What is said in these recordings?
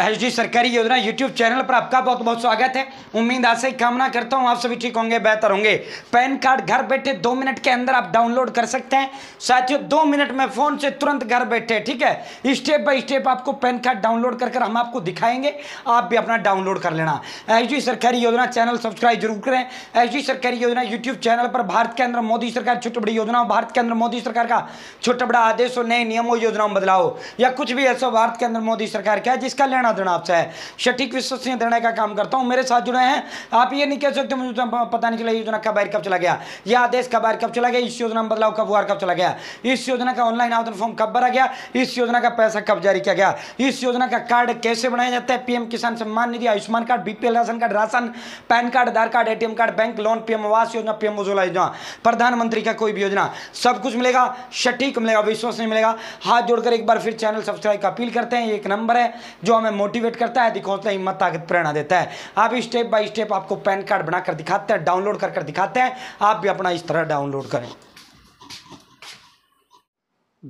H D सरकारी योजना YouTube channel पर आपका बहुत बहुत स्वागत है उम्मीद आशा ही कामना करता हूँ आप सभी ठीक होंगे बेहतर होंगे पैन कार्ड घर बैठे दो मिनट के अंदर आप डाउनलोड कर सकते हैं साथियों दो मिनट में फ़ोन से तुरंत घर बैठे ठीक है स्टेप बाय स्टेप आपको पैन कार्ड डाउनलोड कर हम आपको दिखाएंगे आप भी अपना डाउनलोड कर लेना एच सरकारी योजना चैनल सब्सक्राइब जरूर करें एच सरकारी योजना यूट्यूब चैनल पर भारत के अंदर मोदी सरकार छोटी बड़ी योजनाओं भारत के अंदर मोदी सरकार का छोटा बड़ा आदेश और नए नियमों योजनाओं बदलाओ बदलाव या कुछ भी ऐसा भारत के अंदर मोदी सरकार का है जिसका रहना जुड़ना आपसे है सटीक विश्वसनीय निर्णय का काम करता हूँ मेरे साथ जुड़े हैं आप ये नहीं कह सकते मुझे तो पता नहीं चला योजना कब बाहर कब चला गया यह आदेश कब बाहर कब चला गया इस योजना में बदलाव कब हुआ कब चला गया इस योजना का ऑनलाइन आवेदन फॉर्म कब भरा गया इस योजना का पैसा कब जारी किया गया इस योजना का कार्ड कैसे बनाया जाता है PM Kisan Samman Nidhi Ayushman card BPL ration card ration PAN card Aadhaar card ATM card bank loan PM Awas Yojana PM Ujjwala योजना प्रधानमंत्री का कोई भी योजना सब कुछ मिलेगा सटीक मिलेगा विश्वास नहीं मिलेगा हाथ जोड़कर एक बार फिर चैनल सब्सक्राइब का अपील करते हैं एक नंबर है जो हमें मोटिवेट करता है अधिक हिम्मत ताकत प्रेरणा देता है आप स्टेप बाय स्टेप आपको पैन कार्ड बनाकर दिखाते हैं डाउनलोड कर कर दिखाते हैं आप भी अपना इस तरह डाउनलोड करें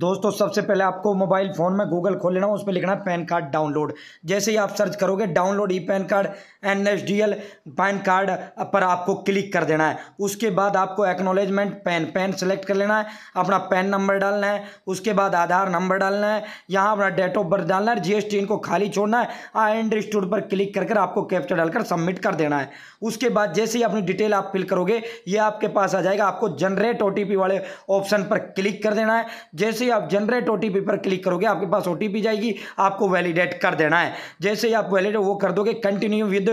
दोस्तों सबसे पहले आपको मोबाइल फ़ोन में गूगल खोल लेना उस पर लिखना है पैन कार्ड डाउनलोड जैसे ही आप सर्च करोगे download e PAN card N S D L PAN card पर आपको क्लिक कर देना है उसके बाद आपको एक्नोलेजमेंट पैन पैन सेलेक्ट कर लेना है अपना पैन नंबर डालना है उसके बाद आधार नंबर डालना है यहाँ अपना डेट ऑफ बर्थ डालना है जी एस टी इनको खाली छोड़ना है आई एंड स्टूड पर क्लिक कर कर आपको कैप्चर डालकर सबमिट कर देना है उसके बाद जैसे ही अपनी डिटेल आप फिल करोगे ये आपके पास आ जाएगा आपको जनरेट ओ टी पी वाले ऑप्शन पर क्लिक कर देना है जैसे जैसे ही आप जनरेट ओ पर क्लिक करोगे आपके पास ओ जाएगी आपको वैलिडेट कर देना है जैसे ही आप वैलिडेट वो कर दोगे continue with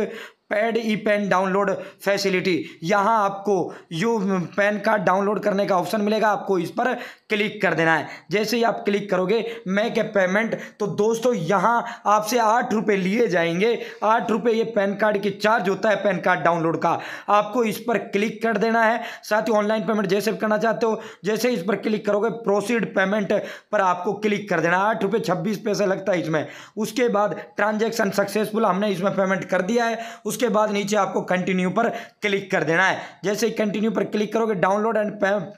paid e PAN download facility यहाँ आपको यू पेन कार्ड डाउनलोड करने का ऑप्शन मिलेगा आपको इस पर क्लिक कर देना है जैसे ही आप क्लिक करोगे मैक ए पेमेंट तो दोस्तों यहाँ आपसे आठ रुपये लिए जाएंगे आठ रुपये ये पैन कार्ड के चार्ज होता है पेन कार्ड डाउनलोड का आपको इस पर क्लिक कर देना है साथ ही ऑनलाइन पेमेंट जैसे करना चाहते हो जैसे इस पर क्लिक करोगे प्रोसीड पेमेंट पर आपको क्लिक कर देना आठ रुपये छब्बीस पैसे लगता है इसमें उसके बाद ट्रांजेक्शन सक्सेसफुल हमने इसमें पेमेंट कर दिया है उस उसके बाद नीचे आपको कंटिन्यू पर क्लिक कर देना है जैसे ही कंटिन्यू पर क्लिक करोगे download and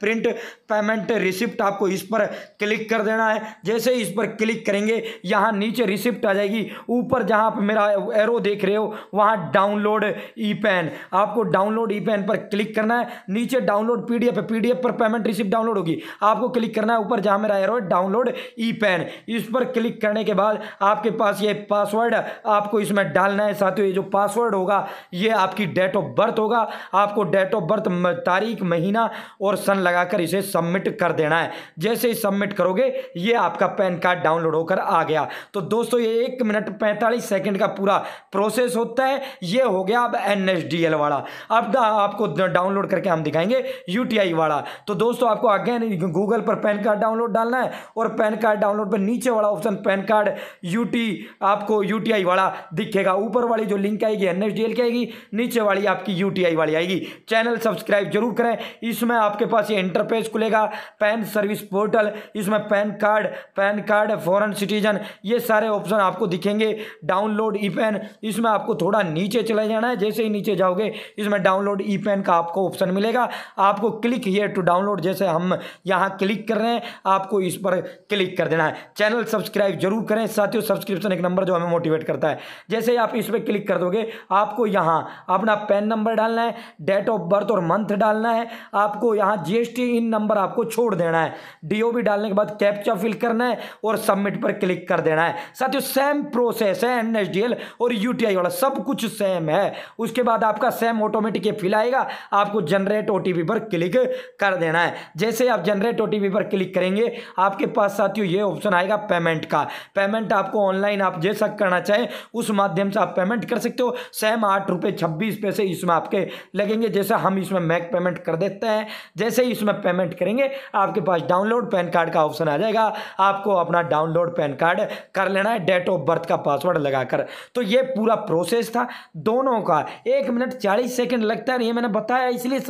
print payment receipt आपको इस पर क्लिक कर देना है जैसे ही इस पर क्लिक करेंगे यहाँ नीचे रिसिप्ट आ जाएगी ऊपर जहाँ आप मेरा एरो देख रहे हो वहाँ डाउनलोड ई पेन आपको डाउनलोड ई पेन पर क्लिक करना है नीचे डाउनलोड पीडीएफ डी पीडीएफ पर पेमेंट रिसिप्ट डाउनलोड होगी आपको क्लिक करना है ऊपर जहाँ मेरा एरो डाउनलोड ई पेन इस पर क्लिक करने के बाद आपके पास ये पासवर्ड आपको इसमें डालना है साथ ही ये जो पासवर्ड होगा होगा ये आपकी डेट ऑफ बर्थ होगा आपको डेट ऑफ बर्थ तारीख महीना और सन लगाकर इसे सबमिट कर देना है जैसे ही सबमिट करोगे ये आपका पैन कार्ड डाउनलोड होकर आ गया तो दोस्तों ये एक मिनट पैंतालीस सेकेंड का पूरा प्रोसेस होता है ये हो गया अब एन वाला अब आपको डाउनलोड करके हम दिखाएंगे यू वाला तो दोस्तों आपको अगेन गूगल पर पैन कार्ड डाउनलोड डालना है और पैन कार्ड डाउनलोड पर नीचे वाला ऑप्शन पैन कार्ड यू आपको यू वाला दिखेगा ऊपर वाली जो लिंक आएगी एन जेल की आएगी नीचे वाली आपकी यूटीआई वाली आएगी चैनल सब्सक्राइब जरूर करें इसमें आपके पास ये इंटरपेज खुलेगा पैन सर्विस पोर्टल इसमें PAN card PAN card foreign citizen ये सारे ऑप्शन आपको दिखेंगे डाउनलोड ई पैन इसमें आपको थोड़ा नीचे चले जाना है जैसे ही नीचे जाओगे इसमें डाउनलोड ई पैन का आपको ऑप्शन मिलेगा आपको क्लिक हियर टू डाउनलोड जैसे हम यहाँ क्लिक कर रहे हैं आपको इस पर क्लिक कर देना है चैनल सब्सक्राइब जरूर करें साथियों सब्सक्रिप्शन एक नंबर जो हमें मोटिवेट करता है जैसे ही आप इस पर क्लिक कर दोगे आप आपको यहाँ अपना पैन नंबर डालना है डेट ऑफ बर्थ और मंथ डालना है आपको यहाँ जीएसटी इन नंबर आपको छोड़ देना है डीओबी डालने के बाद कैप्चा फिल करना है और सबमिट पर क्लिक कर देना है ही सेम प्रोसेस है एन और यू वाला सब कुछ सेम है उसके बाद आपका सेम ऑटोमेटिक फिल आएगा आपको जनरेट ओ पर क्लिक कर देना है जैसे आप जनरेट ओ पर क्लिक करेंगे आपके पास साथियों ये ऑप्शन आएगा पेमेंट का पेमेंट आपको ऑनलाइन आप जैसा करना चाहें उस माध्यम से आप पेमेंट कर सकते हो सेम मैम आठ रुपये छब्बीस पैसे इसमें आपके लगेंगे जैसे हम इसमें मैक पेमेंट कर देते हैं जैसे ही इसमें पेमेंट करेंगे आपके पास डाउनलोड पैन कार्ड का ऑप्शन आ जाएगा आपको अपना डाउनलोड पैन कार्ड कर लेना है डेट ऑफ बर्थ का पासवर्ड लगाकर तो ये पूरा प्रोसेस था दोनों का एक मिनट चालीस सेकेंड लगता है ये मैंने बताया इसलिए